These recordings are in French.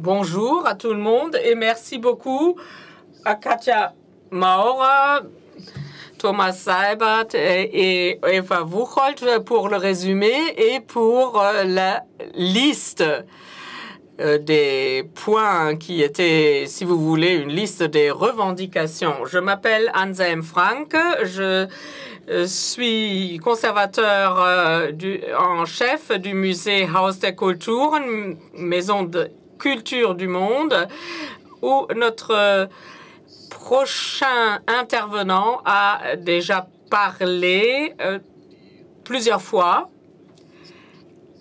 Bonjour à tout le monde et merci beaucoup à Katia Maura, Thomas Seibert et Eva Wucholt pour le résumé et pour euh, la liste euh, des points qui étaient, si vous voulez, une liste des revendications. Je m'appelle Anselm Frank, je euh, suis conservateur en chef du musée Haus der Kulturen, maison de, culture du monde, où notre euh, prochain intervenant a déjà parlé euh, plusieurs fois.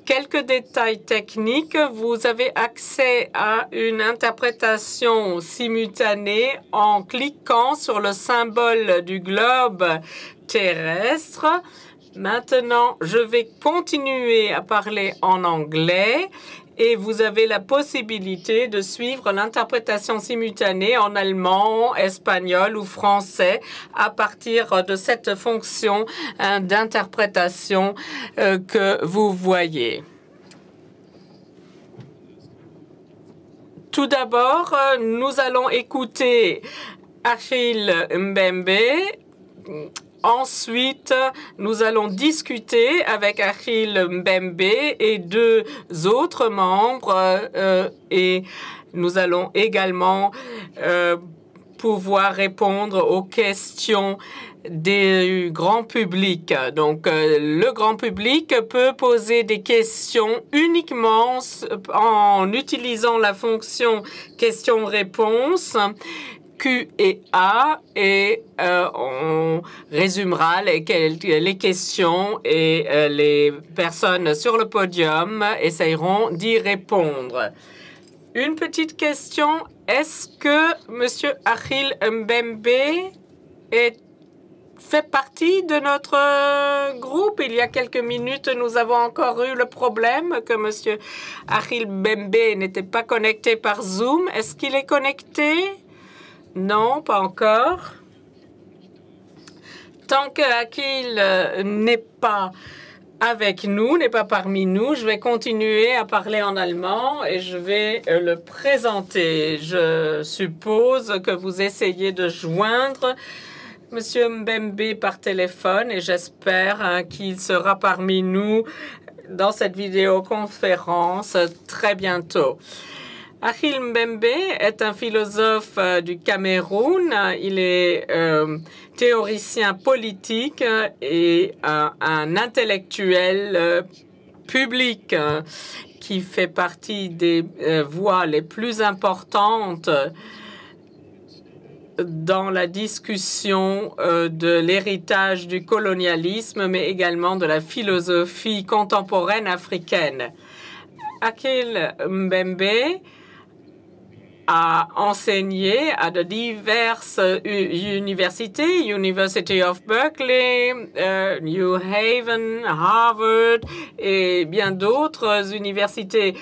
Quelques détails techniques. Vous avez accès à une interprétation simultanée en cliquant sur le symbole du globe terrestre. Maintenant, je vais continuer à parler en anglais et vous avez la possibilité de suivre l'interprétation simultanée en allemand, espagnol ou français à partir de cette fonction hein, d'interprétation euh, que vous voyez. Tout d'abord, euh, nous allons écouter Achille Mbembe Ensuite, nous allons discuter avec Achille Mbembe et deux autres membres euh, et nous allons également euh, pouvoir répondre aux questions du euh, grand public. Donc, le grand public peut poser des questions uniquement en utilisant la fonction question-réponse Q et A et euh, on résumera les, questions et euh, les personnes sur le podium essayeront d'y répondre. Une petite question. Est-ce que M. Achille Mbembe est, fait partie de notre groupe Il y a quelques minutes, nous avons encore eu le problème que M. Achille Mbembe n'était pas connecté par Zoom. Est-ce qu'il est connecté non, pas encore. Tant que euh, n'est pas avec nous, n'est pas parmi nous, je vais continuer à parler en allemand et je vais euh, le présenter. Je suppose que vous essayez de joindre Monsieur Mbembe par téléphone et j'espère hein, qu'il sera parmi nous dans cette vidéoconférence très bientôt. Achille Mbembe est un philosophe euh, du Cameroun. Il est euh, théoricien politique euh, et un intellectuel public qui fait partie des voix les plus importantes dans la discussion de l'héritage du colonialisme, mais également de la philosophie contemporaine africaine. Achille Mbembe a enseigné à de diverses universités, University of Berkeley, euh, New Haven, Harvard et bien d'autres universités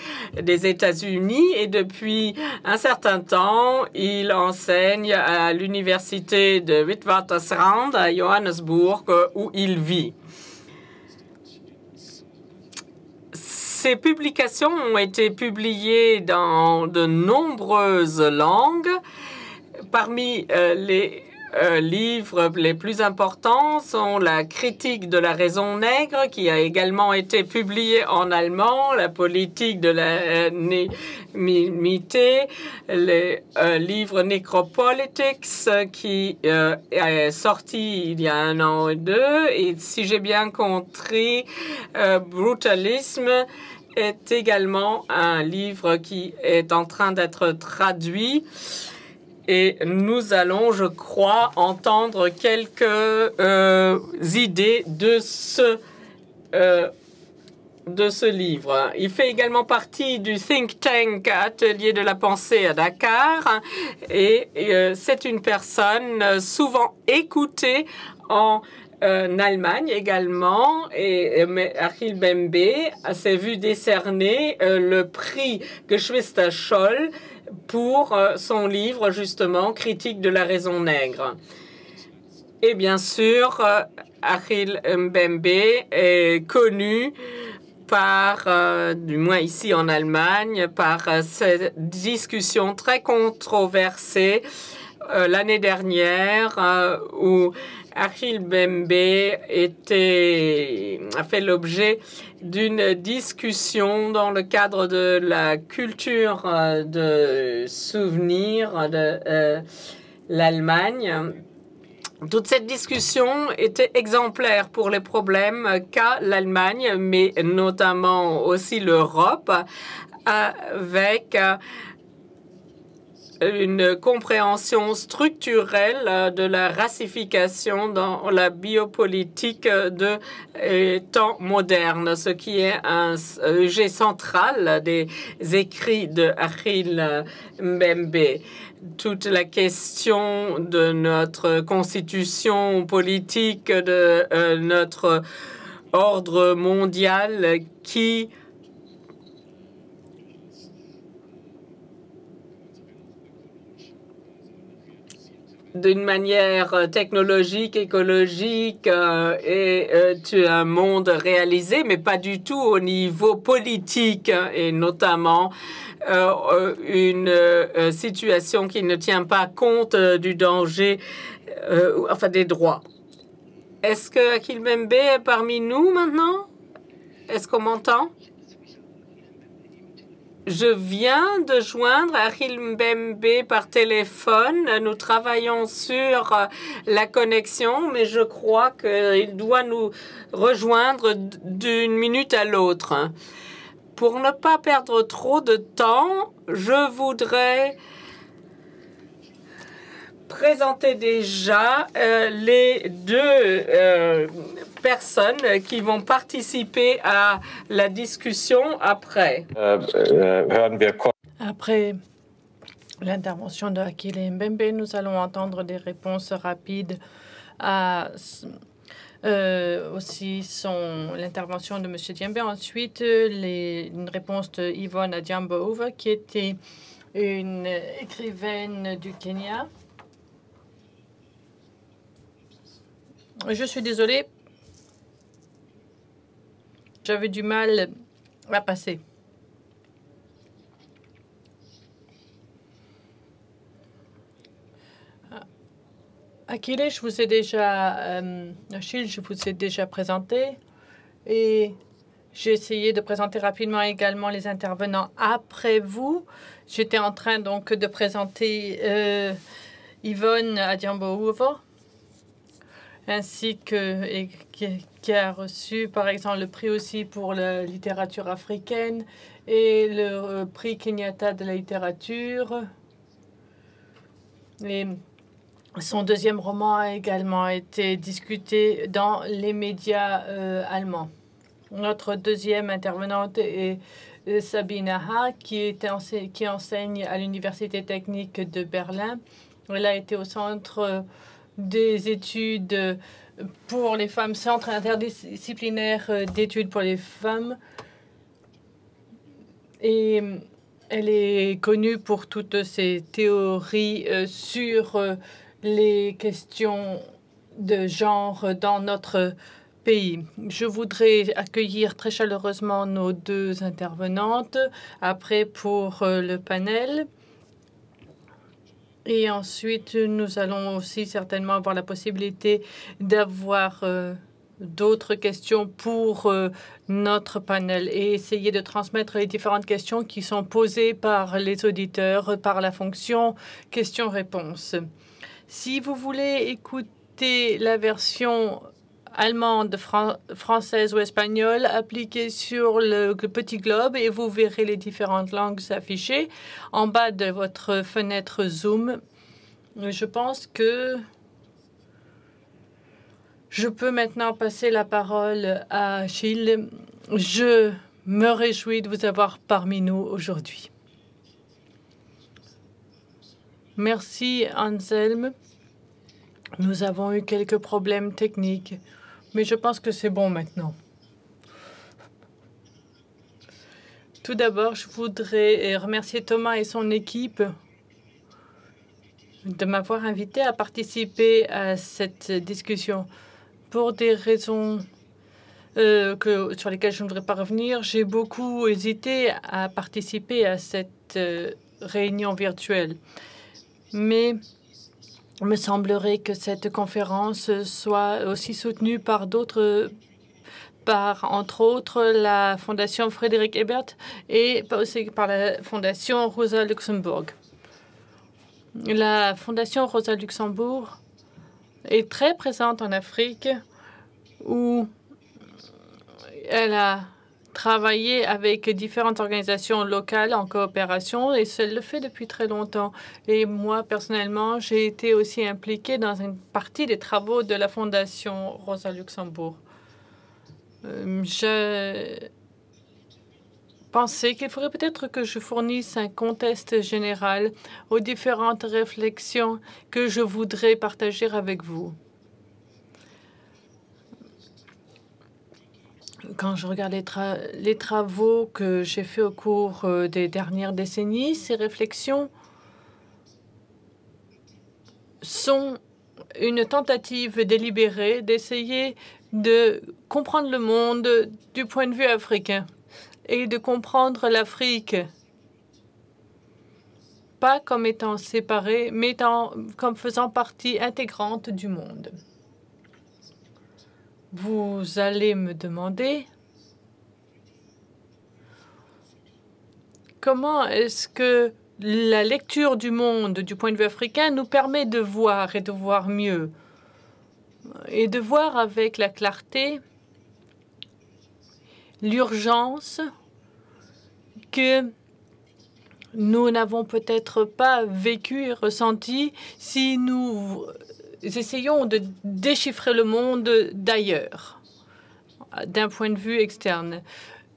des États-Unis. Et depuis un certain temps, il enseigne à l'université de Witwatersrand à Johannesburg où il vit. Ces publications ont été publiées dans de nombreuses langues. Parmi euh, les euh, livres les plus importants sont la critique de la raison nègre qui a également été publiée en allemand, la politique de la némité, le euh, livre Necropolitics qui est sorti il y a un an ou deux et si j'ai bien compris, brutalisme est également un livre qui est en train d'être traduit. Et nous allons, je crois, entendre quelques euh, idées de ce, euh, de ce livre. Il fait également partie du think tank Atelier de la pensée à Dakar. Et euh, c'est une personne souvent écoutée en euh, en Allemagne également, et, Achille Bembe s'est vu décerner euh, le prix Geschwister Scholl pour euh, son livre justement Critique de la raison nègre. Et bien sûr, Achille Mbembe est connu par, du moins ici en Allemagne, par cette discussion très controversée l'année dernière où Achille Bembe a fait l'objet d'une discussion dans le cadre de la culture euh, de souvenirs de euh, l'Allemagne. Toute cette discussion était exemplaire pour les problèmes qu'a l'Allemagne, mais notamment aussi l'Europe, avec une compréhension structurelle euh, de la racification dans la biopolitique de euh, temps moderne, ce qui est un sujet euh, central des écrits de Achille Mbembe toute la question de notre constitution politique, de notre ordre mondial qui d'une manière euh, technologique, écologique euh, et euh, tu as un monde réalisé, mais pas du tout au niveau politique hein, et notamment une situation qui ne tient pas compte du danger, enfin des droits. Est-ce que Akil est parmi nous maintenant Est-ce qu'on m'entend je viens de joindre Aril Mbembe par téléphone. Nous travaillons sur euh, la connexion, mais je crois qu'il doit nous rejoindre d'une minute à l'autre. Pour ne pas perdre trop de temps, je voudrais présenter déjà euh, les deux euh, personnes qui vont participer à la discussion après. Euh, après l'intervention de Akile Mbembe, nous allons entendre des réponses rapides à aussi l'intervention de M. Diembe. Ensuite, les, une réponse de Yvonne Adjambo, qui était une écrivaine du Kenya. Je suis désolée. J'avais du mal à passer. je vous ai déjà, Achille, euh, je vous ai déjà présenté et j'ai essayé de présenter rapidement également les intervenants après vous. J'étais en train donc de présenter euh, Yvonne adiambo ainsi que et, qui a reçu par exemple le prix aussi pour la littérature africaine et le euh, prix Kenyatta de la littérature. Et son deuxième roman a également été discuté dans les médias euh, allemands. Notre deuxième intervenante est euh, Sabine Ha, qui, est qui enseigne à l'Université technique de Berlin. Elle a été au centre des études euh, pour les femmes, centre interdisciplinaire euh, d'études pour les femmes. Et euh, elle est connue pour toutes ses théories sur les questions de genre dans notre pays. Je voudrais accueillir très chaleureusement nos deux intervenantes après pour le panel. Et ensuite, nous allons aussi certainement avoir la possibilité d'avoir euh, d'autres questions pour euh, notre panel et essayer de transmettre les différentes questions qui sont posées par les auditeurs par la fonction questions-réponses. Si vous voulez écouter la version allemande, française ou espagnole appliquée sur le petit globe et vous verrez les différentes langues s'afficher en bas de votre fenêtre Zoom. Je pense que je peux maintenant passer la parole à Gilles. Je me réjouis de vous avoir parmi nous aujourd'hui. Merci Anselme. Nous avons eu quelques problèmes techniques. Mais je pense que c'est bon maintenant. Tout d'abord, je voudrais euh, remercier Thomas et son équipe de m'avoir invité à participer à cette discussion. Pour des raisons euh, que, sur lesquelles je ne voudrais pas revenir, j'ai beaucoup hésité à participer à cette euh, réunion virtuelle. Mais il me semblerait que cette conférence soit aussi soutenue par d'autres par, entre autres, la Fondation Frédéric Ebert et aussi par la Fondation Rosa Luxembourg. La Fondation Rosa Luxembourg est très présente en Afrique où elle a travailler avec différentes organisations locales en coopération et cela le fait depuis très longtemps. Et moi, personnellement, j'ai été aussi impliquée dans une partie des travaux de la Fondation Rosa Luxembourg. Euh, je pensais qu'il faudrait peut-être que je fournisse un contexte général aux différentes réflexions que je voudrais partager avec vous. quand je regarde les, travaux que j'ai faits au cours euh, des dernières décennies, ces réflexions sont une tentative délibérée d'essayer de comprendre le monde du point de vue africain et de comprendre l'Afrique, pas comme étant séparée, mais comme faisant partie intégrante du monde. Vous allez me demander comment est-ce que la lecture du monde du point de vue africain nous permet de voir et de voir mieux et de voir avec la clarté l'urgence que nous n'avons peut-être pas vécu et ressenti si nous essayons de déchiffrer le monde d'ailleurs, d'un point de vue externe.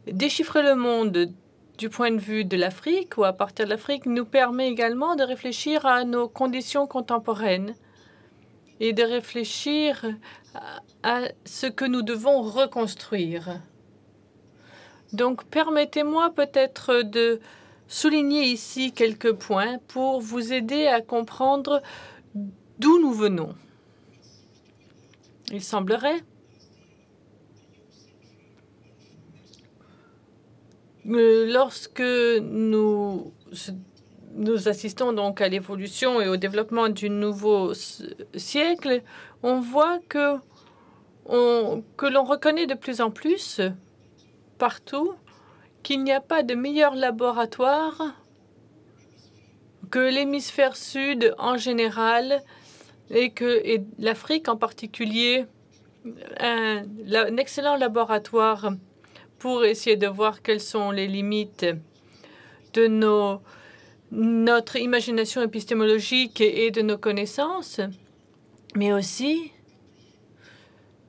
Déchiffrer le monde du point de vue de l'Afrique ou à partir de l'Afrique nous permet également de réfléchir à nos conditions contemporaines et de réfléchir à ce que nous devons reconstruire. Donc permettez-moi peut-être de souligner ici quelques points pour vous aider à comprendre d'où nous venons. Il semblerait euh, lorsque nous, assistons donc à l'évolution et au développement du nouveau siècle, on voit que, on, que l'on reconnaît de plus en plus partout qu'il n'y a pas de meilleur laboratoire que l'hémisphère sud en général et que l'Afrique en particulier un, euh, un, excellent laboratoire pour essayer de voir quelles sont les limites de nos, notre imagination épistémologique et de nos connaissances, mais aussi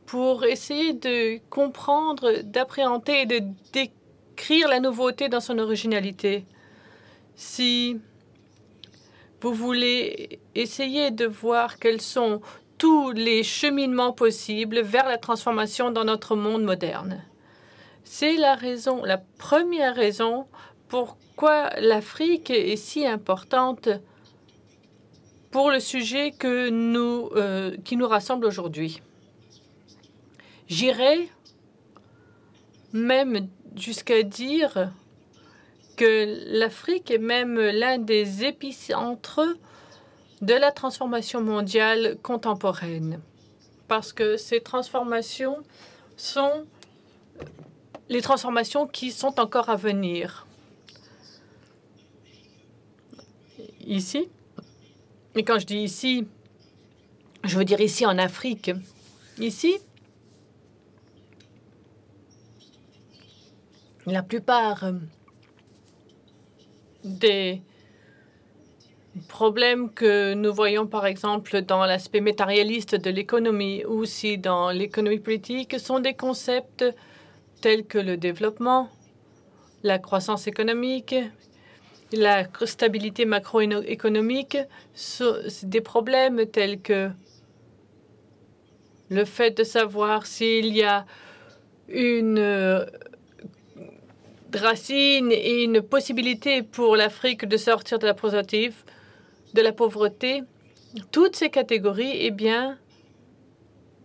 pour essayer de comprendre, d'appréhender et de décrire la nouveauté dans son originalité. Si vous voulez essayer de voir quels sont tous les cheminements possibles vers la transformation dans notre monde moderne. C'est la raison, la première raison pourquoi l'Afrique est si importante pour le sujet que nous, euh, qui nous rassemble aujourd'hui. J'irai même jusqu'à dire que l'Afrique est même l'un des épicentres de la transformation mondiale contemporaine. Parce que ces transformations sont les transformations qui sont encore à venir. Ici, et quand je dis ici, je veux dire ici en Afrique. Ici, la plupart des problèmes que nous voyons, par exemple, dans l'aspect matérialiste de l'économie ou aussi dans l'économie politique, sont des concepts tels que le développement, la croissance économique, la stabilité macroéconomique, des problèmes tels que le fait de savoir s'il y a une racines et une possibilité pour l'Afrique de sortir de la pauvreté, de la pauvreté, toutes ces catégories, eh bien,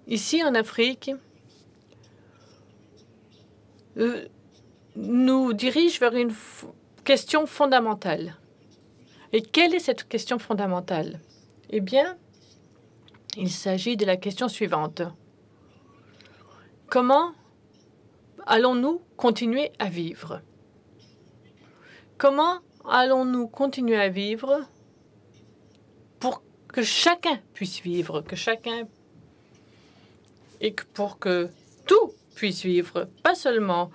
ici en Afrique, euh, nous dirigent vers une question fondamentale. Et quelle est cette question fondamentale Eh bien, il s'agit de la question suivante. Comment allons-nous continuer à vivre Comment allons-nous continuer à vivre pour que chacun puisse vivre, que chacun et pour que tout puisse vivre, pas seulement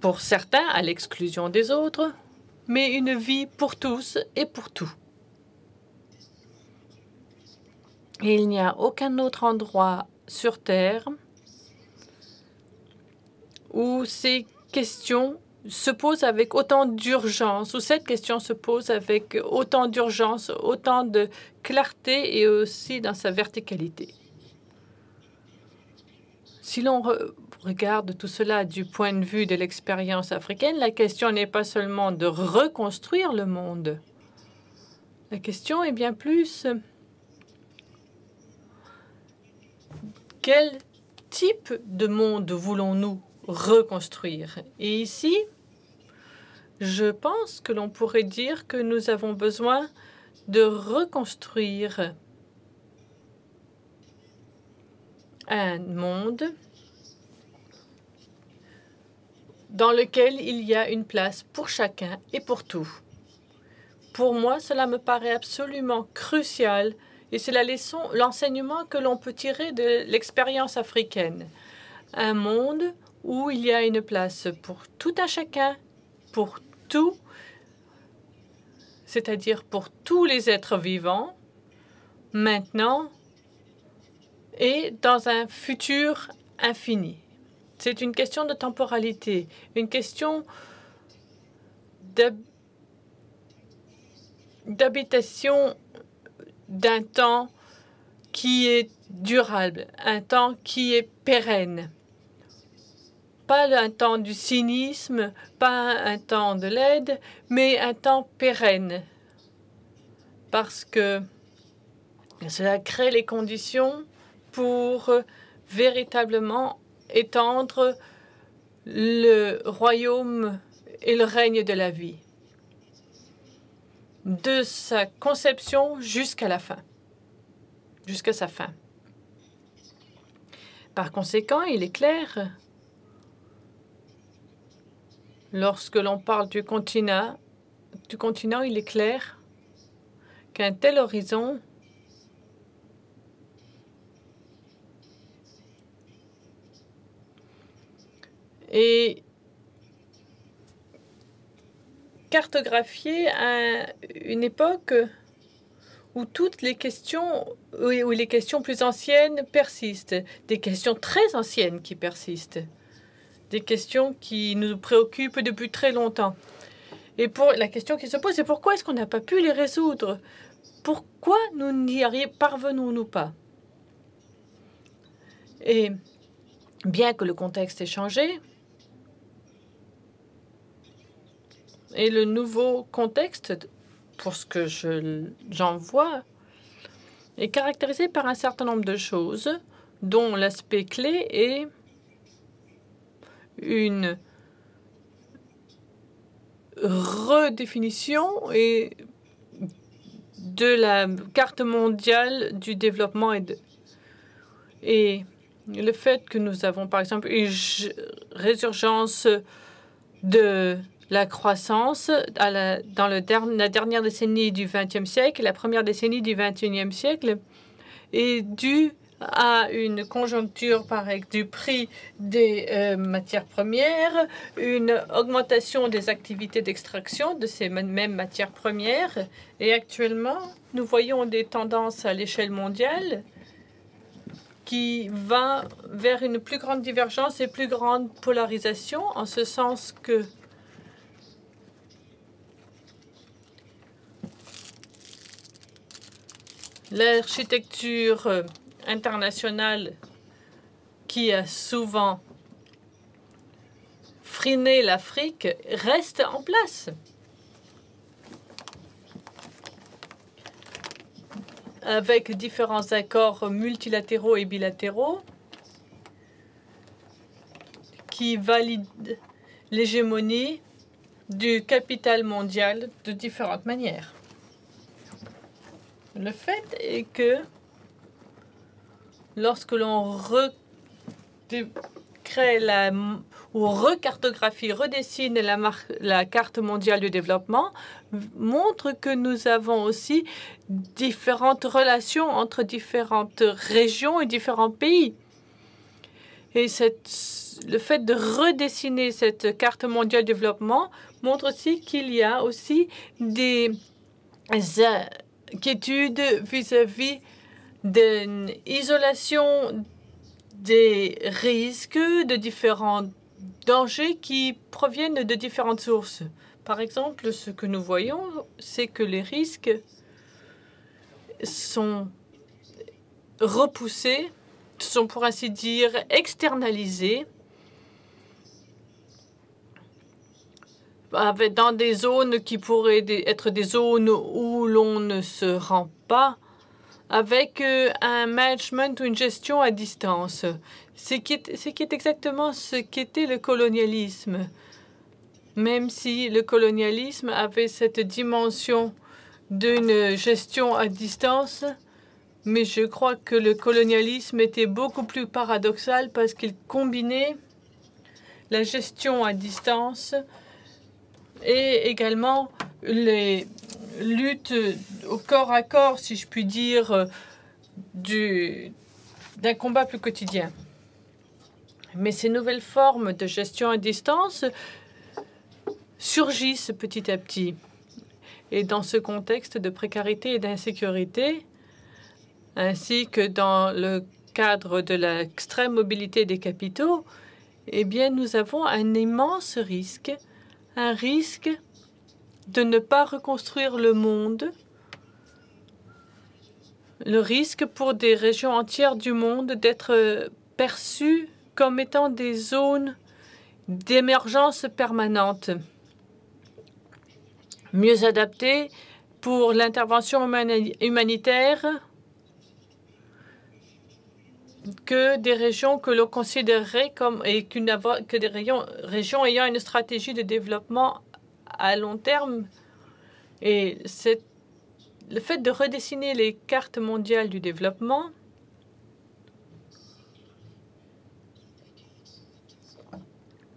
pour certains à l'exclusion des autres, mais une vie pour tous et pour tout. il n'y a aucun autre endroit sur Terre où ces questions se posent avec autant d'urgence, où cette question se pose avec autant d'urgence, autant de clarté et aussi dans sa verticalité. Si l'on regarde tout cela du point de vue de l'expérience africaine, la question n'est pas seulement de reconstruire le monde. La question est bien plus quel type de monde voulons-nous reconstruire. Et ici, je pense que l'on pourrait dire que nous avons besoin de reconstruire un monde dans lequel il y a une place pour chacun et pour tout. Pour moi, cela me paraît absolument crucial et c'est la leçon, l'enseignement que l'on peut tirer de l'expérience africaine. Un monde où il y a une place pour tout un chacun, pour tout, c'est-à-dire pour tous les êtres vivants, maintenant et dans un futur infini. C'est une question de temporalité, une question d'habitation d'un temps qui est durable, un temps qui est pérenne. Pas un temps du cynisme, pas un temps de l'aide, mais un temps pérenne. Parce que cela crée les conditions pour euh, véritablement étendre le royaume et le règne de la vie, de sa conception jusqu'à la fin, jusqu'à sa fin. Par conséquent, il est clair Lorsque l'on parle du continent, du il est clair qu'un tel horizon est cartographié à une époque où toutes les questions, où les questions plus anciennes persistent, des questions très anciennes qui persistent des questions qui nous préoccupent depuis très longtemps. Et pour la question qui se pose, c'est pourquoi est-ce qu'on n'a pas pu les résoudre Pourquoi nous n'y parvenons-nous pas Et bien que le contexte ait changé, et le nouveau contexte, pour ce que j'en vois, est caractérisé par un certain nombre de choses, dont l'aspect clé est une redéfinition et de la carte mondiale du développement et, et le fait que nous avons, par exemple, une résurgence de la croissance dans le la dernière décennie du XXe siècle la première décennie du XXIe siècle est due à une conjoncture par du prix des euh, matières premières, une augmentation des activités d'extraction de ces mêmes matières premières. Et actuellement, nous voyons des tendances à l'échelle mondiale qui va vers une plus grande divergence et plus grande polarisation, en ce sens que l'architecture euh, internationale qui a souvent freiné l'Afrique reste en place. Avec différents accords multilatéraux et bilatéraux qui valident l'hégémonie du capital mondial de différentes manières. Le fait est que lorsque l'on ou recartographie, redessine la, carte mondiale du développement, montre que nous avons aussi différentes relations entre différentes régions et différents pays. Et le fait de redessiner cette carte mondiale du développement montre aussi qu'il y a aussi des inquiétudes euh, vis-à-vis vis à vis d'une isolation des risques, de différents dangers qui proviennent de différentes sources. Par exemple, ce que nous voyons, c'est que les risques sont repoussés, sont pour ainsi dire externalisés dans des zones qui pourraient être des zones où l'on ne se rend pas avec euh, un management ou une gestion à distance, ce qui est, ce qui est exactement ce qu'était le colonialisme, même si le colonialisme avait cette dimension d'une gestion à distance, mais je crois que le colonialisme était beaucoup plus paradoxal parce qu'il combinait la gestion à distance et également les lutte euh, au corps à corps, si je puis dire, euh, du, d'un combat plus quotidien. Mais ces nouvelles formes de gestion à distance surgissent petit à petit. Et dans ce contexte de précarité et d'insécurité, ainsi que dans le cadre de l'extrême mobilité des capitaux, eh bien, nous avons un immense risque, un risque de ne pas reconstruire le monde, le risque pour des régions entières du monde d'être euh, perçues comme étant des zones d'émergence permanente, mieux adaptées pour l'intervention humanitaire que des régions que l'on considérerait comme et que des régions ayant une stratégie de développement à long terme. Et le fait de redessiner les cartes mondiales du développement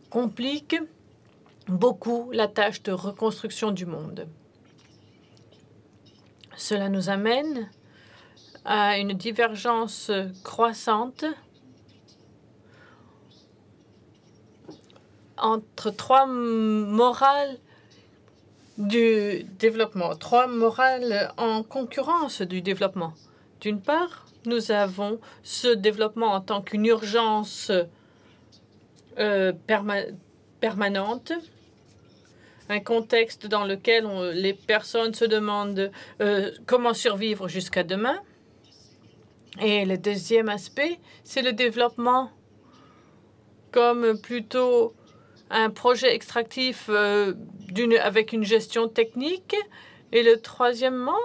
complique beaucoup la tâche de reconstruction du monde. Cela nous amène à une divergence croissante entre trois morales du développement, trois morales en concurrence du développement. D'une part, nous avons ce développement en tant qu'une urgence euh, permanente, un contexte dans lequel les personnes se demandent euh, comment survivre jusqu'à demain. Et le deuxième aspect, c'est le développement comme plutôt un projet extractif euh, avec une gestion technique. Et le troisièmement,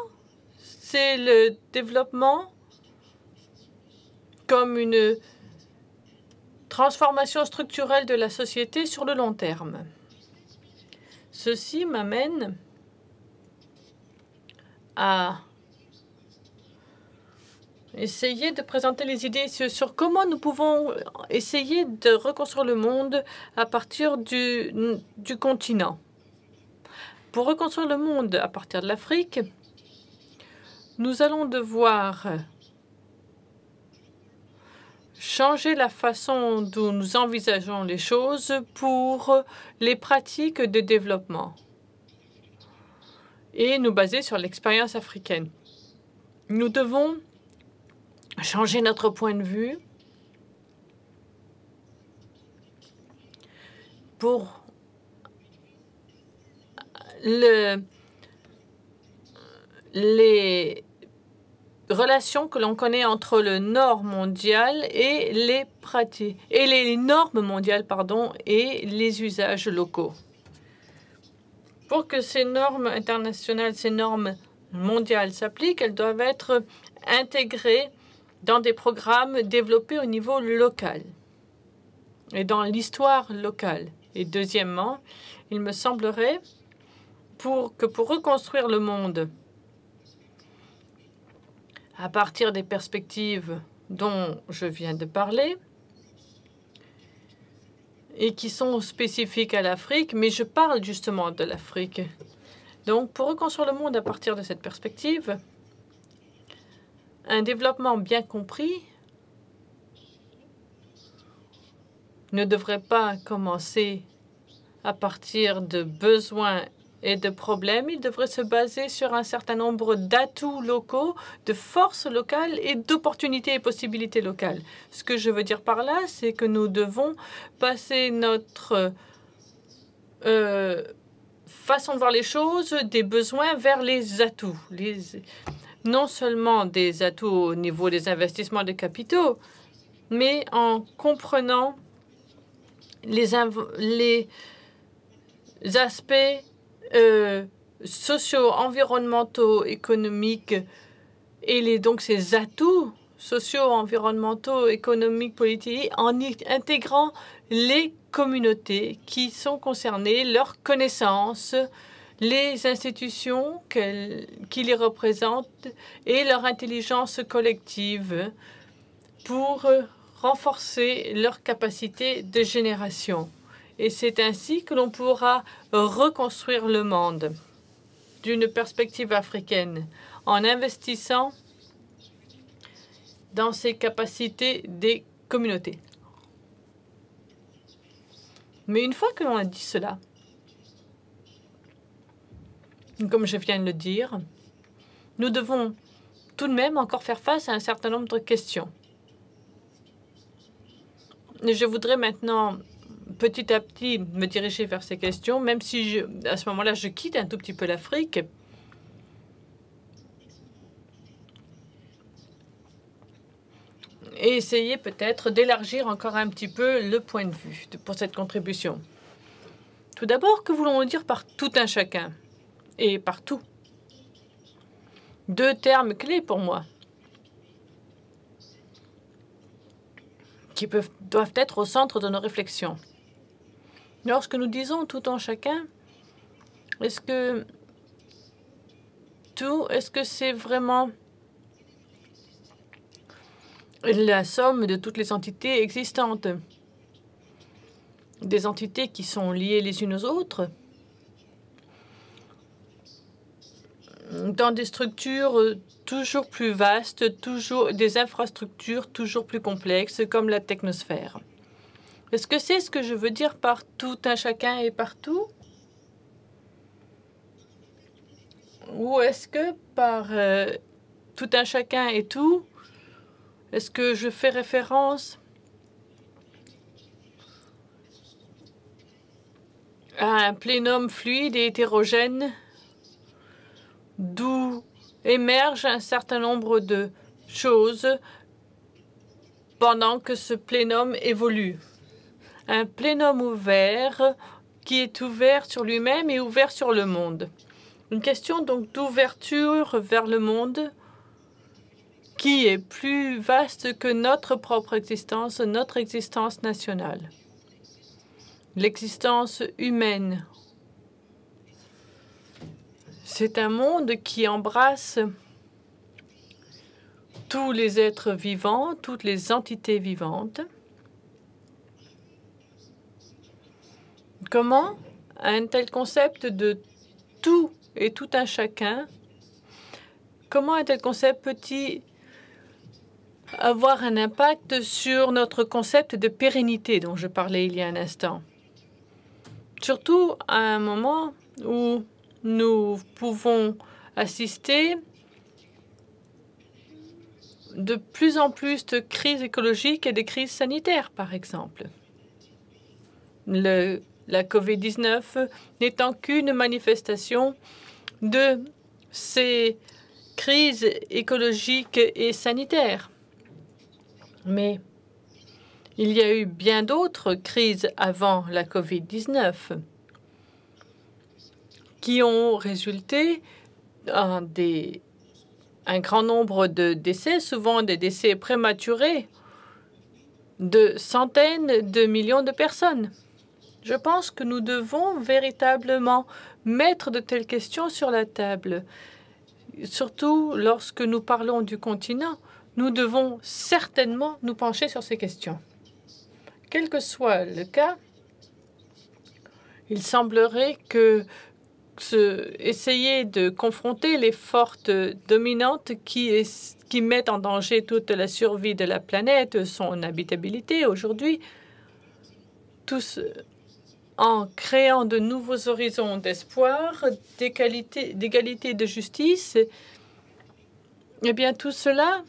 c'est le développement comme une transformation structurelle de la société sur le long terme. Ceci m'amène à essayer de présenter les idées sur, comment nous pouvons essayer de reconstruire le monde à partir du, du continent. Pour reconstruire le monde à partir de l'Afrique, nous allons devoir changer la façon dont nous envisageons les choses pour les pratiques de développement et nous baser sur l'expérience africaine. Nous devons changer notre point de vue pour le, les relations que l'on connaît entre le nord mondial et les pratiques et les normes mondiales pardon et les usages locaux. Pour que ces normes internationales, ces normes mondiales s'appliquent, elles doivent être intégrées dans des programmes développés au niveau local et dans l'histoire locale. Et deuxièmement, il me semblerait que pour reconstruire le monde à partir des perspectives dont je viens de parler et qui sont spécifiques à l'Afrique, mais je parle justement de l'Afrique. Donc, pour reconstruire le monde à partir de cette perspective, un développement bien compris ne devrait pas commencer à partir de besoins et de problèmes. Il devrait se baser sur un certain nombre d'atouts locaux, de forces locales et d'opportunités et possibilités locales. Ce que je veux dire par là, c'est que nous devons passer notre euh, façon de voir les choses, des besoins vers les atouts. Les, non seulement des atouts au niveau des investissements de capitaux, mais en comprenant les, aspects euh, sociaux, environnementaux, économiques, et les, donc ces atouts sociaux, environnementaux, économiques, politiques, en intégrant les communautés qui sont concernées, leurs connaissances, les institutions qui les représentent et leur intelligence collective pour renforcer leur capacité de génération. Et c'est ainsi que l'on pourra reconstruire le monde d'une perspective africaine en investissant dans ces capacités des communautés. Mais une fois que l'on a dit cela, comme je viens de le dire, nous devons tout de même encore faire face à un certain nombre de questions. Je voudrais maintenant petit à petit me diriger vers ces questions, même si à ce moment-là, je quitte un tout petit peu l'Afrique. Et essayer peut-être d'élargir encore un petit peu le point de vue pour cette contribution. Tout d'abord, que voulons-nous dire par tout un chacun et partout. Deux termes clés pour moi qui doivent être au centre de nos réflexions. Lorsque nous disons tout en chacun, est-ce que tout, est-ce que c'est vraiment la somme de toutes les entités existantes Des entités qui sont liées les unes aux autres dans des structures euh, toujours plus vastes, toujours des infrastructures toujours plus complexes, comme la technosphère. Est-ce que c'est ce que je veux dire par tout un chacun et partout Ou est-ce que par euh, tout un chacun et tout, est-ce que je fais référence à un plénum fluide et hétérogène d'où émergent un certain nombre de choses pendant que ce plénum évolue. Un plénum ouvert qui est ouvert sur lui-même et ouvert sur le monde. Une question donc d'ouverture vers le monde qui est plus vaste que notre propre existence, notre existence nationale. L'existence humaine c'est un monde qui embrasse tous les êtres vivants, toutes les entités vivantes. Comment un tel concept de tout et tout un chacun, comment un tel concept peut-il avoir un impact sur notre concept de pérennité dont je parlais il y a un instant Surtout à un moment où nous pouvons assister de plus en plus de crises écologiques et de crises sanitaires, par exemple. la COVID-19 n'étant qu'une manifestation de ces crises écologiques et sanitaires. Mais il y a eu bien d'autres crises avant la COVID-19 qui ont résulté en des, un grand nombre de décès, souvent des décès prématurés de centaines de millions de personnes. Je pense que nous devons véritablement mettre de telles questions sur la table. Surtout lorsque nous parlons du continent, nous devons certainement nous pencher sur ces questions. Quel que soit le cas, il semblerait que se, essayer de confronter les fortes dominantes qui, qui mettent en danger toute la survie de la planète, son habitabilité aujourd'hui, tous en créant de nouveaux horizons d'espoir, d'égalité, de justice, eh bien tout cela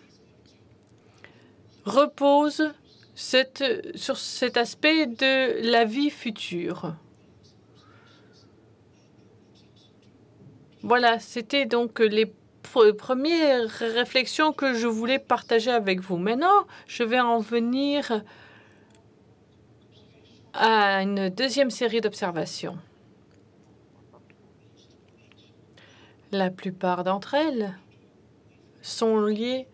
repose sur cet aspect de la vie future. Voilà, c'était donc euh, les premières réflexions que je voulais partager avec vous. Maintenant, je vais en venir à une deuxième série d'observations. La plupart d'entre elles sont liées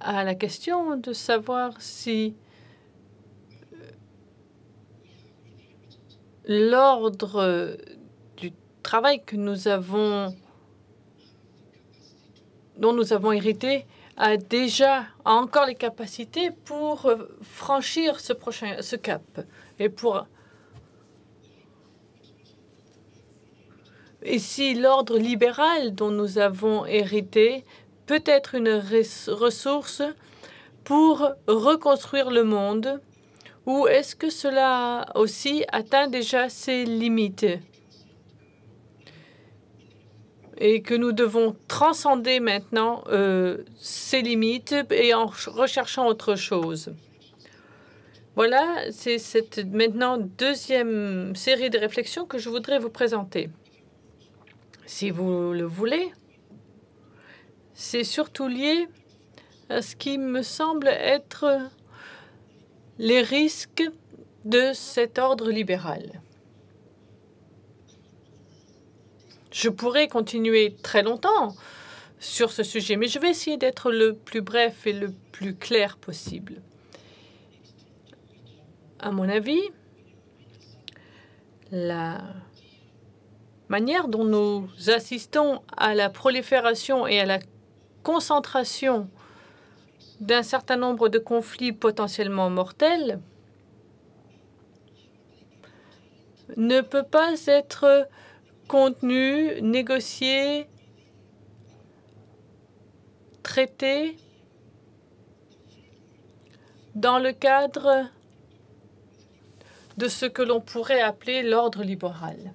à la question de savoir si euh, l'ordre travail que nous dont nous avons hérité a déjà encore les capacités pour euh, franchir ce, prochain, ce cap et pour Et si l'ordre libéral dont nous avons hérité peut être une ressource pour reconstruire le monde, ou est-ce que cela aussi atteint déjà ses limites et que nous devons transcender maintenant ces euh, limites et en recherchant autre chose. Voilà, c'est cette maintenant deuxième série de réflexions que je voudrais vous présenter. Si vous le voulez, c'est surtout lié à ce qui me semble être les risques de cet ordre libéral. Je pourrais continuer très longtemps sur ce sujet, mais je vais essayer d'être le plus bref et le plus clair possible. À mon avis, la manière dont nous assistons à la prolifération et à la concentration d'un certain nombre de conflits potentiellement mortels ne peut pas être contenu négociés, traités dans le cadre de ce que l'on pourrait appeler l'ordre libéral.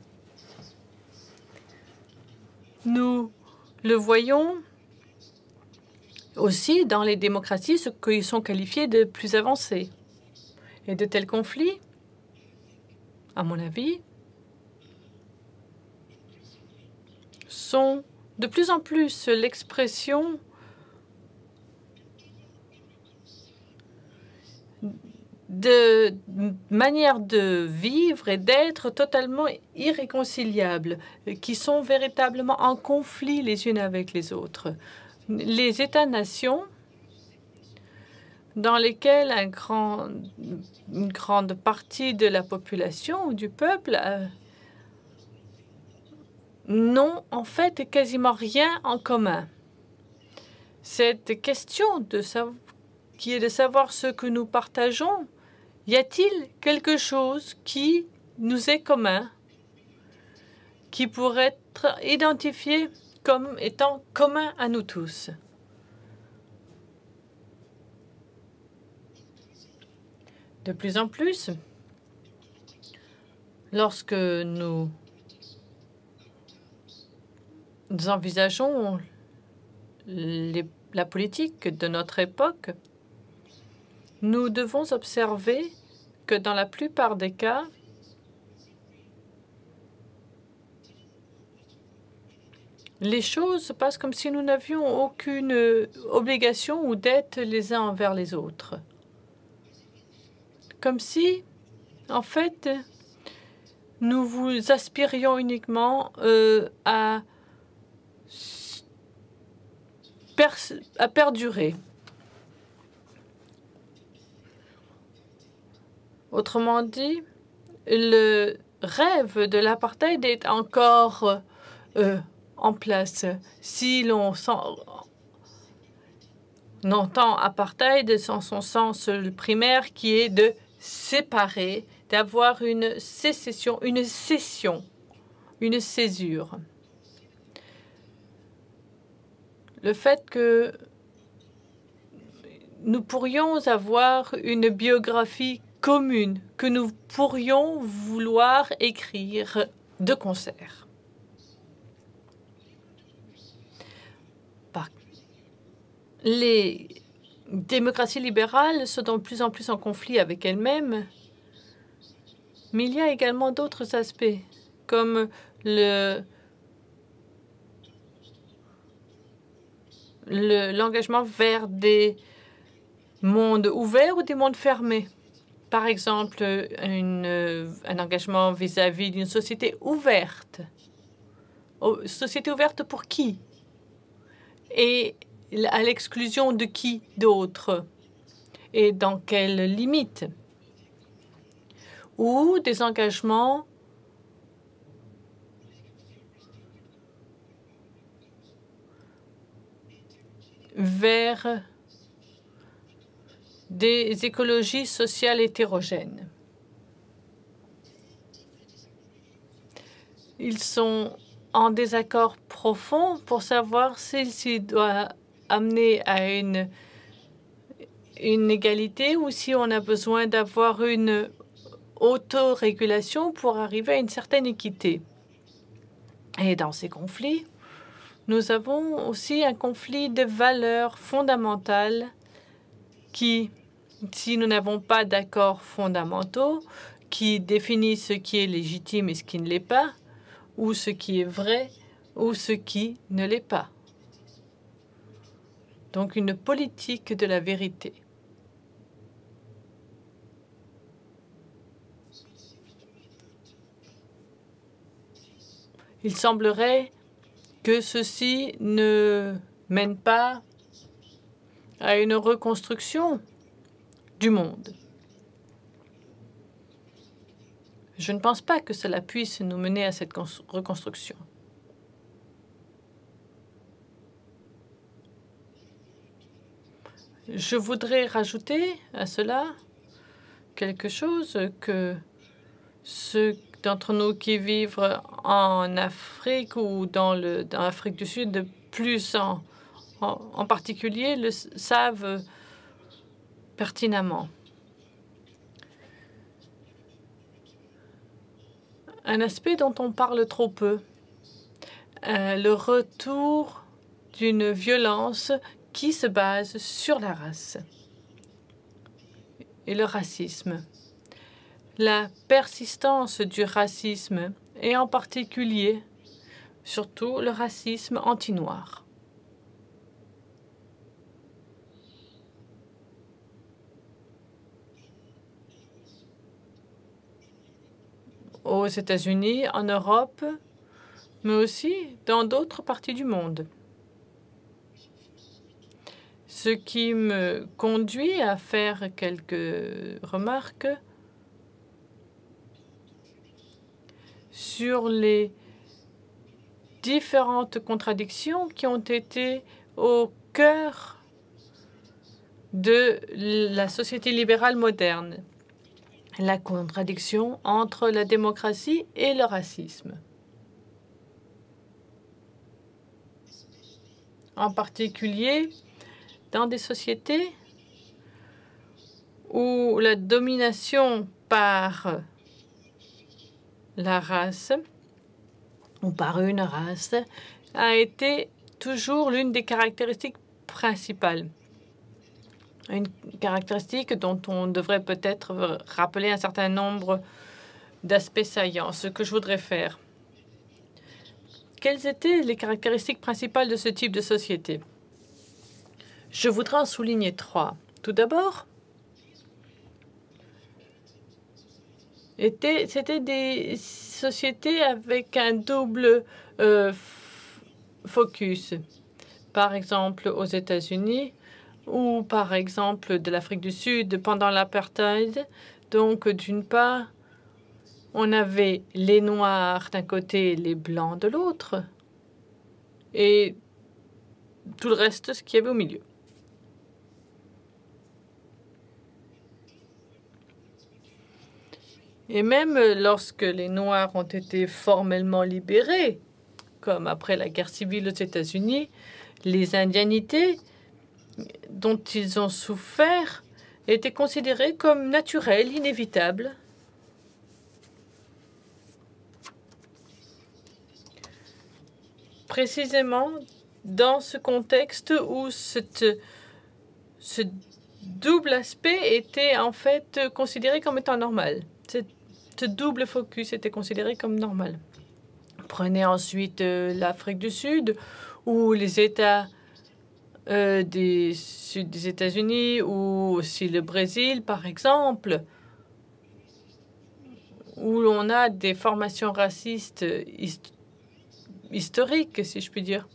Nous le voyons aussi dans les démocraties, ce qu'ils sont qualifiés de plus avancés. Et de tels conflits, à mon avis, sont de plus en plus l'expression de manières de vivre et d'être totalement irréconciliables, qui sont véritablement en conflit les unes avec les autres. Les États-nations dans lesquels un grand, une grande partie de la population ou du peuple euh, n'ont en fait quasiment rien en commun. Cette question de qui est de savoir ce que nous partageons, y a-t-il quelque chose qui nous est commun, qui pourrait être identifié comme étant commun à nous tous De plus en plus, lorsque nous nous envisageons la politique de notre époque, nous devons observer que dans la plupart des cas, les choses passent comme si nous n'avions aucune obligation ou dette les uns envers les autres. Comme si, en fait, nous vous aspirions uniquement euh, à a perdurer. Autrement dit, le rêve de l'apartheid est encore euh, en place. Si l'on entend apartheid dans son sens primaire qui est de séparer, d'avoir une sécession, une cession, une césure le fait que nous pourrions avoir une biographie commune que nous pourrions vouloir écrire de concert. Bah, les démocraties libérales sont de plus en plus en conflit avec elles-mêmes, mais il y a également d'autres aspects, comme le l'engagement vers des mondes ouverts ou des mondes fermés. Par exemple, euh, un engagement vis-à-vis d'une société ouverte. Oh, société ouverte pour qui Et à l'exclusion de qui d'autre Et dans quelles limites Ou des engagements vers des écologies sociales hétérogènes. Ils sont en désaccord profond pour savoir s'il doit amener à une, une égalité ou si on a besoin d'avoir une autorégulation pour arriver à une certaine équité. Et dans ces conflits, nous avons aussi un conflit de valeurs fondamentales qui, si nous n'avons pas d'accords fondamentaux qui définissent ce qui est légitime et ce qui ne l'est pas, ou ce qui est vrai ou ce qui ne l'est pas. Donc une politique de la vérité. Il semblerait que ceci ne mène pas à une reconstruction du monde. Je ne pense pas que cela puisse nous mener à cette reconstruction. Je voudrais rajouter à cela quelque chose que ce d'entre nous qui vivent en Afrique ou dans l'Afrique du Sud, plus en, particulier, le savent pertinemment. un aspect dont on parle trop peu, euh, le retour d'une violence qui se base sur la race et le racisme la persistance du racisme et en particulier, surtout, le racisme anti-noir. aux États-Unis, en Europe, mais aussi dans d'autres parties du monde. Ce qui me conduit à faire quelques remarques sur les différentes contradictions qui ont été au cœur de la société libérale moderne. La contradiction entre la démocratie et le racisme. En particulier dans des sociétés où la domination par la race, ou par une race, a été toujours l'une des caractéristiques principales. Une caractéristique dont on devrait peut-être rappeler un certain nombre d'aspects saillants. Ce que je voudrais faire. Quelles étaient les caractéristiques principales de ce type de société Je voudrais en souligner trois. Tout d'abord, C'était des sociétés avec un double euh, focus. Par exemple, aux États-Unis ou par exemple de l'Afrique du Sud pendant l'apartheid. Donc, d'une part, on avait les Noirs d'un côté les Blancs de l'autre. Et tout le reste, ce qu'il y avait au milieu. Et même euh, lorsque les Noirs ont été formellement libérés, comme après la guerre civile aux États-Unis, les indianités dont ils ont souffert étaient considérées comme naturelles, inévitables. Précisément dans ce contexte où ce double aspect était en fait considéré comme étant normal double focus était considéré comme normal. Prenez ensuite euh, l'Afrique du Sud, ou les États euh, des, des États-Unis, ou aussi le Brésil, par exemple, où l'on a des formations racistes historiques, si je puis dire.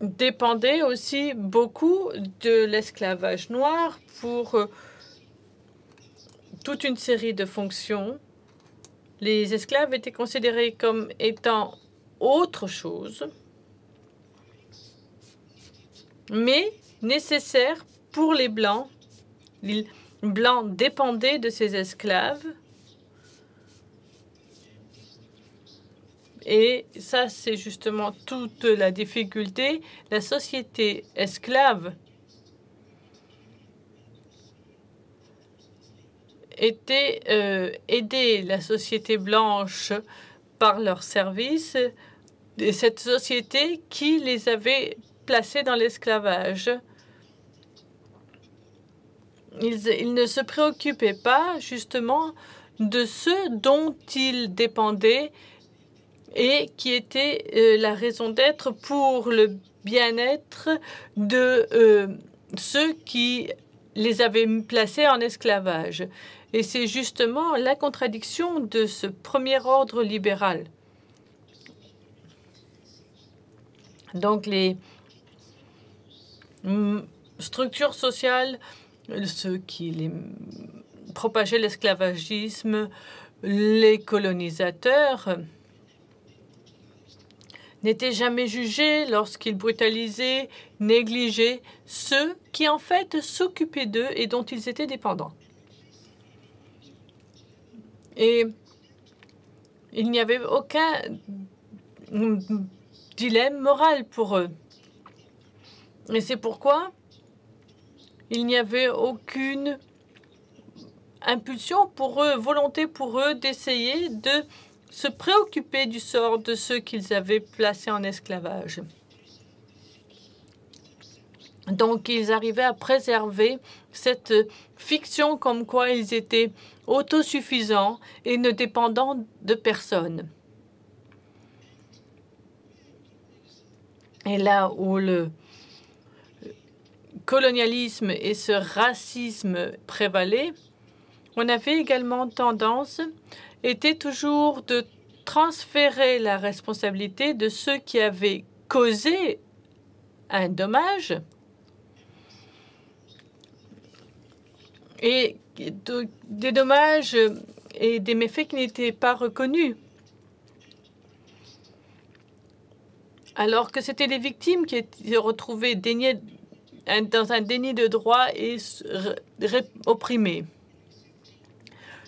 dépendait aussi beaucoup de l'esclavage noir pour euh, toute une série de fonctions. Les esclaves étaient considérés comme étant autre chose, mais nécessaire pour les Blancs. Les Blancs dépendaient de ces esclaves Et ça, c'est justement toute la difficulté. La société esclave était euh, aidée, la société blanche par leurs services, et cette société qui les avait placés dans l'esclavage. ils, ne se préoccupaient pas justement de ceux dont ils dépendaient et qui était euh, la raison d'être pour le bien-être de euh, ceux qui les avaient placés en esclavage. Et c'est justement la contradiction de ce premier ordre libéral. Donc les mm, structures sociales, ceux qui propageaient l'esclavagisme, les colonisateurs, n'étaient jamais jugés lorsqu'ils brutalisaient, négligeaient ceux qui en fait s'occupaient d'eux et dont ils étaient dépendants. Et il n'y avait aucun dilemme moral pour eux. Et c'est pourquoi il n'y avait aucune impulsion pour eux, volonté pour eux d'essayer de se préoccuper du sort de ceux qu'ils avaient placés en esclavage. Donc, ils arrivaient à préserver cette fiction comme quoi ils étaient autosuffisants et ne dépendant de personne. Et là où le colonialisme et ce racisme prévalaient, on avait également tendance était toujours de transférer la responsabilité de ceux qui avaient causé un dommage et des dommages et des méfaits qui n'étaient pas reconnus. Alors que c'était les victimes qui étaient retrouvées dans un déni de droit et opprimées.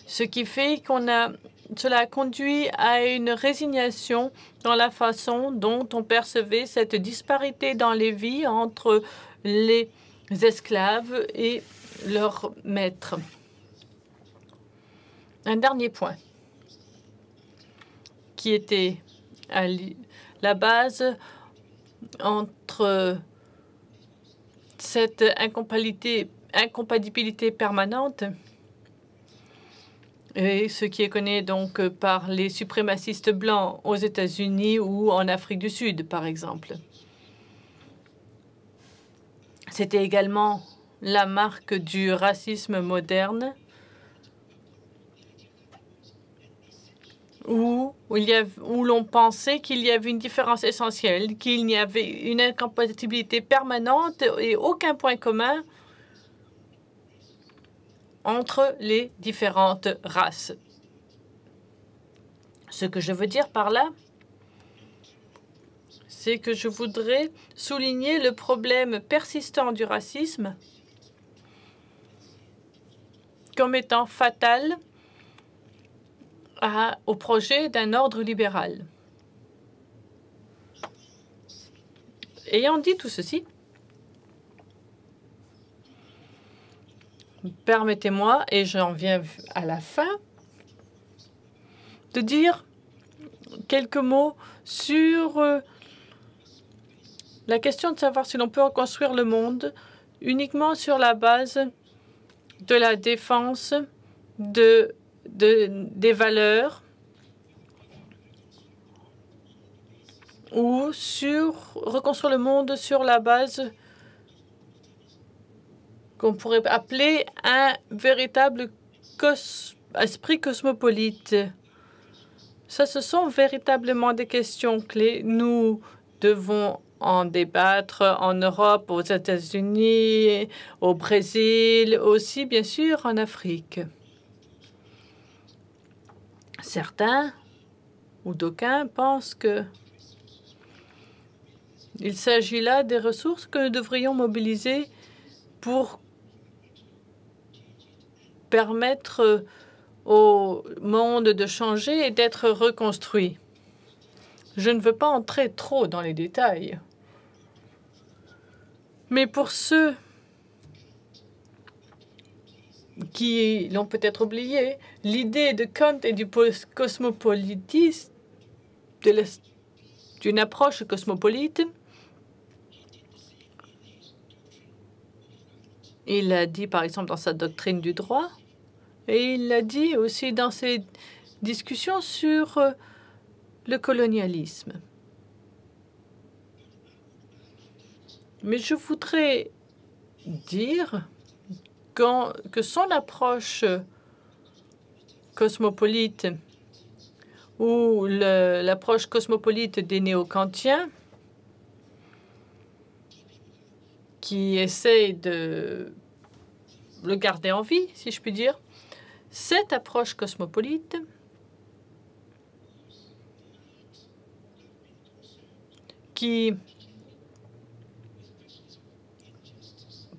Ce qui fait qu'on a cela a conduit à une résignation dans la façon dont on percevait cette disparité dans les vies entre les esclaves et leurs maîtres. Un dernier point qui était à la base entre cette incompatibilité permanente et ce qui est connu donc par les suprémacistes blancs aux États-Unis ou en Afrique du Sud, par exemple. C'était également la marque du racisme moderne où, où l'on pensait qu'il y avait une différence essentielle, qu'il n'y avait une incompatibilité permanente et aucun point commun entre les différentes races. Ce que je veux dire par là, c'est que je voudrais souligner le problème persistant du racisme comme étant fatal au projet d'un ordre libéral. Ayant dit tout ceci, Permettez-moi, et j'en viens à la fin, de dire quelques mots sur euh, la question de savoir si l'on peut reconstruire le monde uniquement sur la base de la défense des valeurs ou sur reconstruire le monde sur la base qu'on pourrait appeler un véritable esprit cosmopolite. Ça, ce sont véritablement des questions clés. Nous devons en débattre en Europe, aux États-Unis, au Brésil, aussi bien sûr en Afrique. Certains ou d'aucuns pensent que il s'agit là des ressources que nous devrions mobiliser pour permettre euh, au monde de changer et d'être reconstruit. Je ne veux pas entrer trop dans les détails. Mais pour ceux qui l'ont peut-être oublié, l'idée de Kant et du cosmopolitisme, d'une approche cosmopolite, Il l'a dit, par exemple, dans sa doctrine du droit. Et il l'a dit aussi dans ses discussions sur euh, le colonialisme. Mais je voudrais dire que son approche cosmopolite ou l'approche cosmopolite des néo-kantiens qui essaye de le garder en vie, si je puis dire, cette approche cosmopolite qui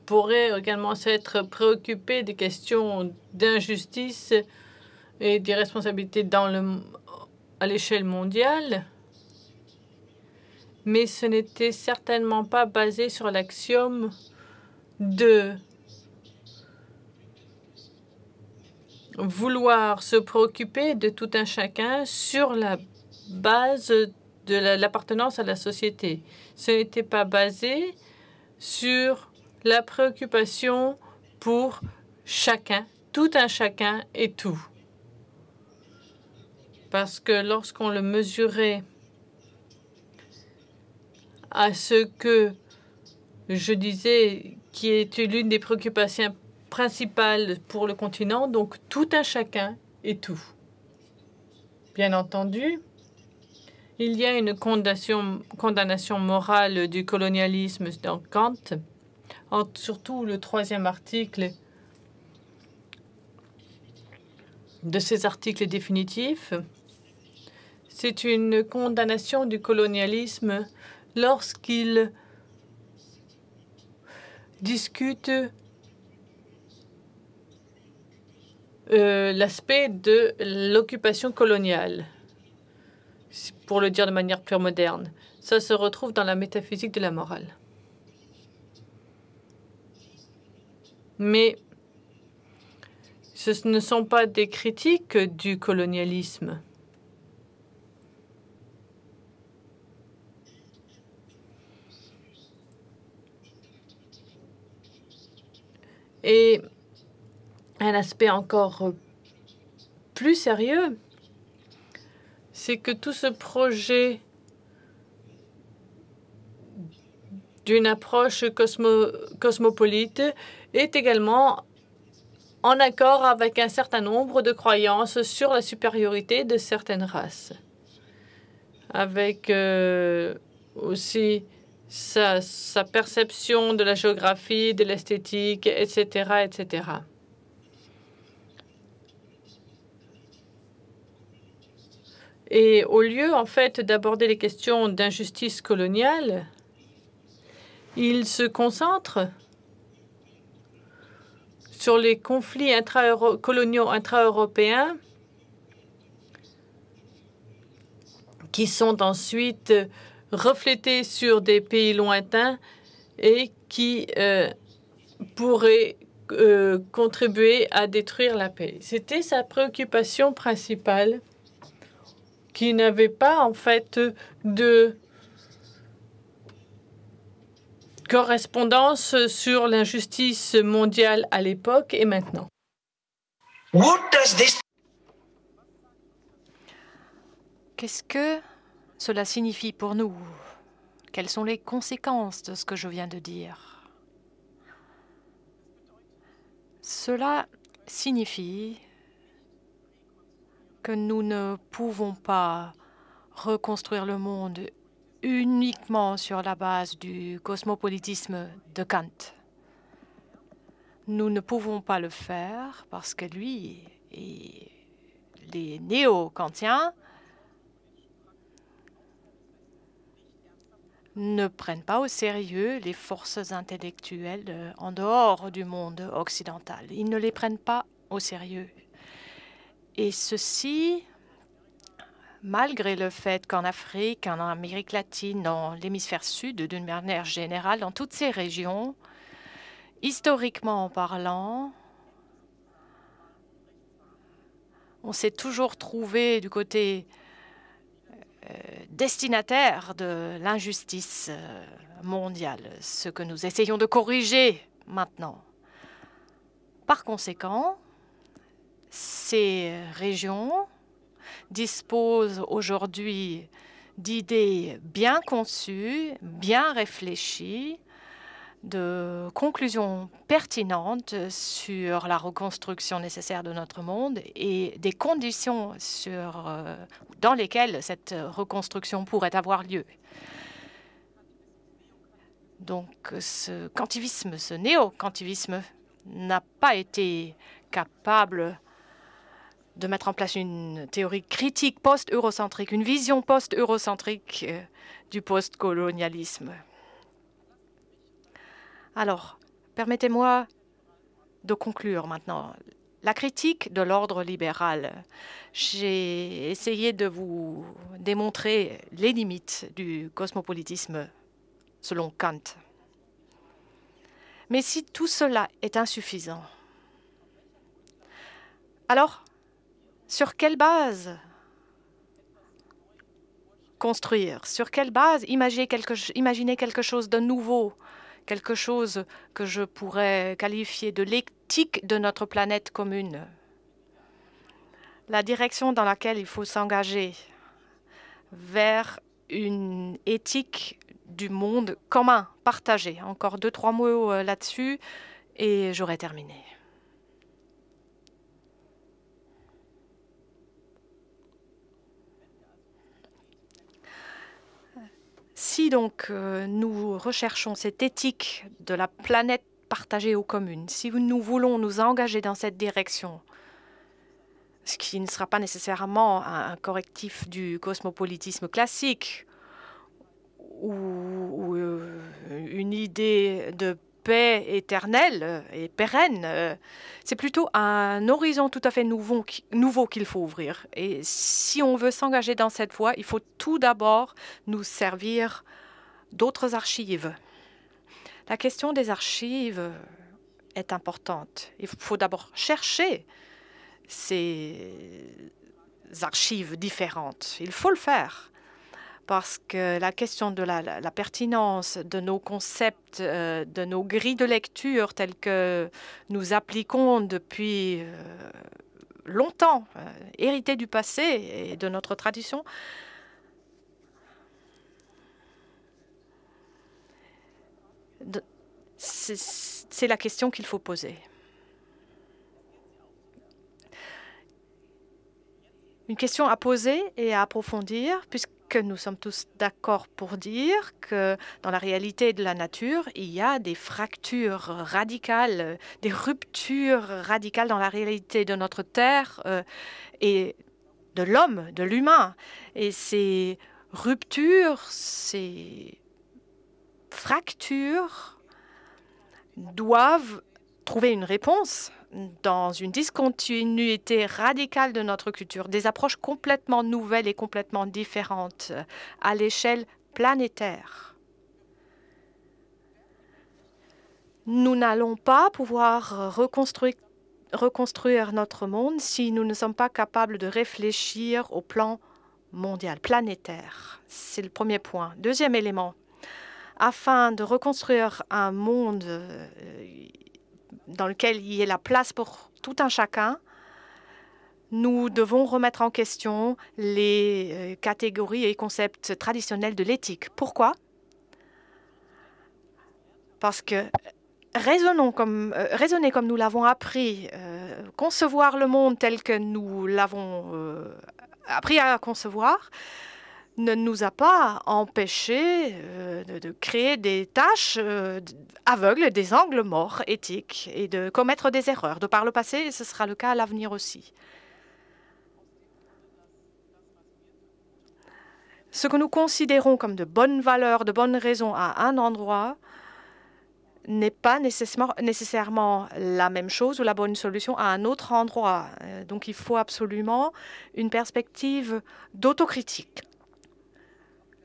pourrait également s'être préoccupée des questions d'injustice et des responsabilités à l'échelle mondiale mais ce n'était certainement pas basé sur l'axiome de vouloir se préoccuper de tout un chacun sur la base de l'appartenance à la société. Ce n'était pas basé sur la préoccupation pour chacun, tout un chacun et tout. Parce que lorsqu'on le mesurait à ce que je disais, qui est l'une des préoccupations principales pour le continent, donc tout un chacun et tout. Bien entendu, il y a une condamnation, morale du colonialisme dans Kant, surtout le troisième article de ces articles définitifs. C'est une condamnation du colonialisme Lorsqu'il discute euh, l'aspect de l'occupation coloniale, pour le dire de manière plus moderne. Ça se retrouve dans la métaphysique de la morale. Mais ce ne sont pas des critiques du colonialisme. Et un aspect encore euh, plus sérieux, c'est que tout ce projet d'une approche cosmopolite est également en accord avec un certain nombre de croyances sur la supériorité de certaines races, avec euh, aussi sa, sa perception de la géographie, de l'esthétique, etc., etc. Et au lieu, en fait, d'aborder les questions d'injustice coloniale, il se concentre sur les conflits intra coloniaux intra-européens qui sont ensuite refléter sur des pays lointains et qui euh, pourraient pourrait euh, contribuer à détruire la paix. C'était sa préoccupation principale qui n'avait pas en fait de correspondance sur l'injustice mondiale à l'époque et maintenant. Qu'est-ce que cela signifie pour nous quelles sont les conséquences de ce que je viens de dire. Cela signifie que nous ne pouvons pas reconstruire le monde uniquement sur la base du cosmopolitisme de Kant. Nous ne pouvons pas le faire parce que lui et les néo-kantiens ne prennent pas au sérieux les forces intellectuelles euh, en dehors du monde occidental. Ils ne les prennent pas au sérieux. Et ceci, malgré le fait qu'en Afrique, en Amérique latine, dans l'hémisphère sud, d'une manière générale, dans toutes ces régions, historiquement parlant, on s'est toujours trouvé du côté destinataire de l'injustice euh, mondiale, ce que nous essayons de corriger maintenant. Par conséquent, ces régions disposent aujourd'hui d'idées bien conçues, bien réfléchies, de conclusions pertinentes sur la reconstruction nécessaire de notre monde et des conditions euh, dans lesquelles cette reconstruction pourrait avoir lieu. Donc ce quantivisme, ce néo-quantivisme n'a pas été capable de mettre en place une théorie critique post-eurocentrique, une vision post-eurocentrique euh, du post-colonialisme. Alors, permettez-moi de conclure maintenant. La critique de l'ordre libéral, j'ai essayé de vous démontrer les limites du cosmopolitisme selon Kant. Mais si tout cela est insuffisant, alors sur quelle base construire Sur quelle base imaginer quelque, chose de nouveau quelque chose que je pourrais qualifier de l'éthique de notre planète commune. La direction dans laquelle il faut s'engager vers une éthique du monde commun, partagé. Encore deux, trois mots euh, là-dessus et j'aurai terminé. Si donc euh, nous recherchons cette éthique de la planète partagée aux communes, si nous voulons nous engager dans cette direction, ce qui ne sera pas nécessairement un, correctif du cosmopolitisme classique ou, euh, une idée de paix éternelle euh, et pérenne. Euh, c'est plutôt un horizon tout à fait nouveau, nouveau qu'il faut ouvrir. Et si on veut s'engager dans cette voie, il faut tout d'abord nous servir d'autres archives. La question des archives est importante. Il faut d'abord chercher ces archives différentes. Il faut le faire parce que la question de la, pertinence de nos concepts, euh, de nos grilles de lecture telles que nous appliquons depuis euh, longtemps, euh, héritées du passé et de notre tradition, c'est la question qu'il faut poser. une question à poser et à approfondir, puisque nous sommes tous d'accord pour dire que dans la réalité de la nature, il y a des fractures radicales, des ruptures radicales dans la réalité de notre Terre euh, et de l'homme, de l'humain. Et ces ruptures, ces fractures doivent trouver une réponse dans une discontinuité radicale de notre culture, des approches complètement nouvelles et complètement différentes euh, à l'échelle planétaire. Nous n'allons pas pouvoir reconstruire, notre monde si nous ne sommes pas capables de réfléchir au plan mondial, planétaire. C'est le premier point. Deuxième élément, afin de reconstruire un monde euh, dans lequel il y ait la place pour tout un chacun, nous devons remettre en question les euh, catégories et concepts traditionnels de l'éthique. Pourquoi Parce que euh, raisonner comme nous l'avons appris, euh, concevoir le monde tel que nous l'avons appris à concevoir, ne nous a pas empêchés euh, de, créer des tâches euh, aveugles, des angles morts éthiques et de commettre des erreurs. De par le passé, ce sera le cas à l'avenir aussi. Ce que nous considérons comme de bonnes valeurs, de bonnes raisons à un endroit n'est pas nécessairement la même chose ou la bonne solution à un autre endroit. Euh, donc il faut absolument une perspective d'autocritique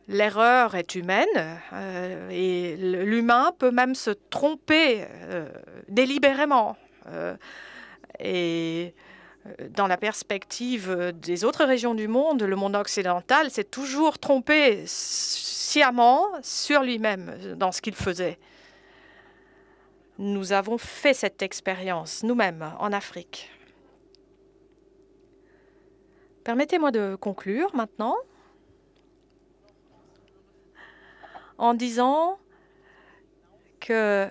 l'erreur est humaine euh, et l'humain peut même se tromper euh, délibérément. Euh, et dans la perspective des autres régions du monde, le monde occidental s'est toujours trompé sciemment sur lui-même dans ce qu'il faisait. Nous avons fait cette expérience nous-mêmes en Afrique. Permettez-moi de conclure maintenant. en disant que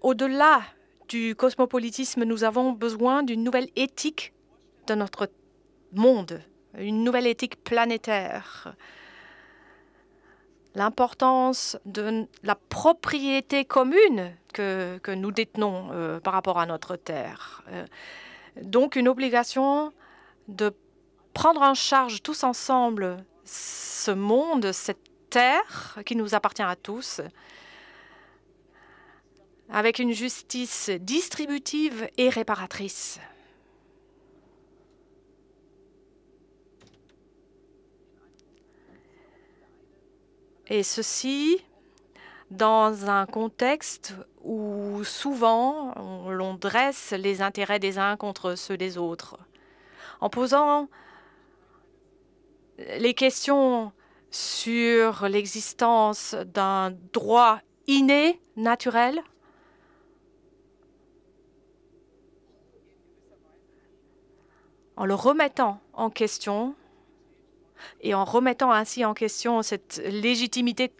au-delà du cosmopolitisme, nous avons besoin d'une nouvelle éthique de notre monde, une nouvelle éthique planétaire. L'importance de la propriété commune que, nous détenons euh, par rapport à notre Terre. Euh, donc une obligation de prendre en charge tous ensemble ce monde, cette terre qui nous appartient à tous, avec une justice distributive et réparatrice. Et ceci dans un contexte où souvent l'on dresse les intérêts des uns contre ceux des autres. En posant les questions sur l'existence d'un droit inné, naturel. En le remettant en question et en remettant ainsi en question cette légitimité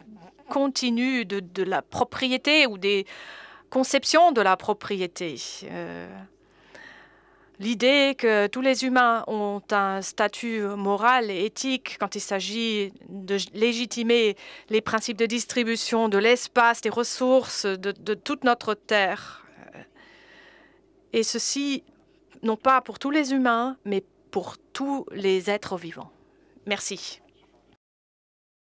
continue de, la propriété ou des conceptions de la propriété. Euh, L'idée que tous les humains ont un statut moral et éthique quand il s'agit de légitimer les principes de distribution de l'espace, des ressources, de, toute notre terre. Euh, et ceci, non pas pour tous les humains, mais pour tous les êtres vivants. Merci.